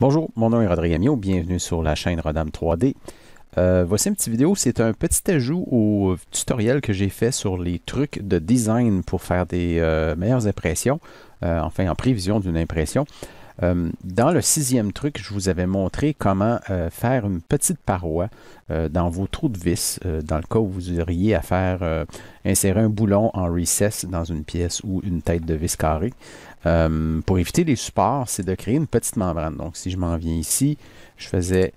Bonjour, mon nom est Rodrigue Amiot, bienvenue sur la chaîne Rodam 3D. Euh, voici une petite vidéo, c'est un petit ajout au tutoriel que j'ai fait sur les trucs de design pour faire des euh, meilleures impressions, euh, enfin en prévision d'une impression. Euh, dans le sixième truc, je vous avais montré comment euh, faire une petite paroi euh, dans vos trous de vis, dans le cas où vous auriez à faire insérer un boulon en recess dans une pièce ou une tête de vis carrée. pour éviter les supports, c'est de créer une petite membrane. Donc, si je m'en viens ici, je faisais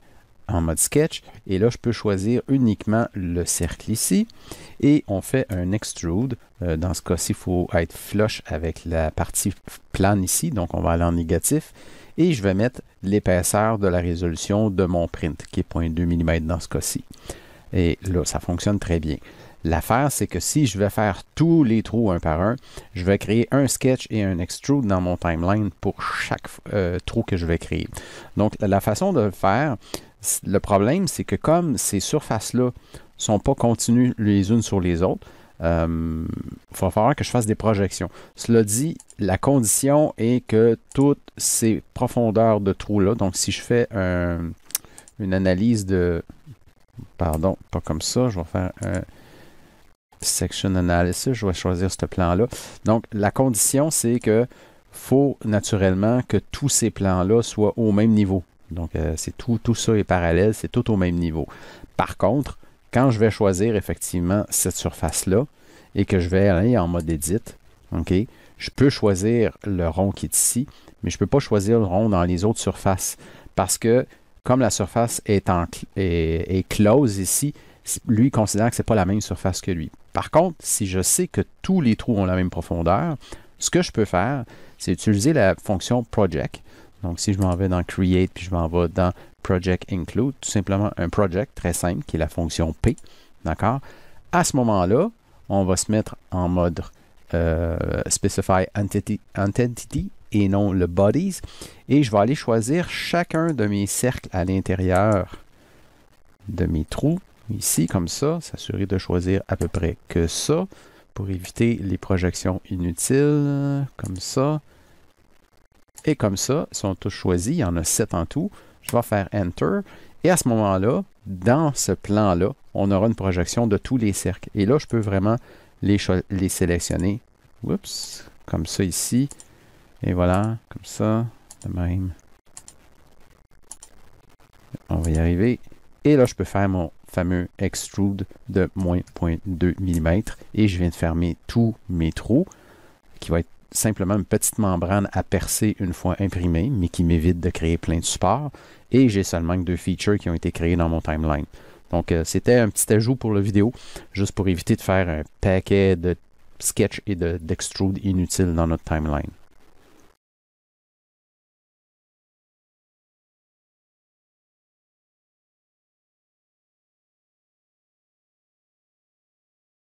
en mode sketch. Et là, je peux choisir uniquement le cercle ici. Et on fait un extrude. Euh, dans ce cas-ci, il faut être flush avec la partie plane ici. Donc, on va aller en négatif. Et je vais mettre l'épaisseur de la résolution de mon print, qui est 0.2 mm dans ce cas-ci. Et là, ça fonctionne très bien. L'affaire, c'est que si je vais faire tous les trous un par un, je vais créer un sketch et un extrude dans mon timeline pour chaque euh, trou que je vais créer. Donc, la façon de le faire, le problème, c'est que comme ces surfaces-là sont pas continues les unes sur les autres, il euh, va falloir que je fasse des projections. Cela dit, la condition est que toutes ces profondeurs de trous-là, donc si je fais une analyse de... Pardon, pas comme ça, je vais faire un section analysis, je vais choisir ce plan-là. Donc la condition, c'est que faut naturellement que tous ces plans-là soient au même niveau. Donc, euh, c'est tout, tout ça est parallèle, c'est tout au même niveau. Par contre, quand je vais choisir effectivement cette surface-là et que je vais aller en mode edit, je peux choisir le rond qui est ici, mais je ne peux pas choisir le rond dans les autres surfaces parce que comme la surface est, en, est close ici, lui considère que ce n'est pas la même surface que lui. Par contre, si je sais que tous les trous ont la même profondeur, ce que je peux faire, c'est utiliser la fonction project donc, si je m'en vais dans Create, puis je m'en vais dans Project Include, tout simplement un project très simple qui est la fonction P. D'accord? À ce moment-là, on va se mettre en mode euh, Specify entity, entity et non le Bodies. Et je vais aller choisir chacun de mes cercles à l'intérieur de mes trous, ici, comme ça, s'assurer de choisir à peu près que ça, pour éviter les projections inutiles, comme ça. Et comme ça, ils sont tous choisis. Il y en a sept en tout. Je vais faire Enter. Et à ce moment-là, dans ce plan-là, on aura une projection de tous les cercles. Et là, je peux vraiment les, les sélectionner. Oups, comme ça ici. Et voilà, comme ça, de même. On va y arriver. Et là, je peux faire mon fameux extrude de moins 0.2 mm. Et je viens de fermer tous mes trous, qui va être simplement une petite membrane à percer une fois imprimée, mais qui m'évite de créer plein de supports. Et j'ai seulement deux features qui ont été créés dans mon timeline. Donc, euh, c'était un petit ajout pour la vidéo, juste pour éviter de faire un paquet de sketch et d'extrudes inutiles dans notre timeline.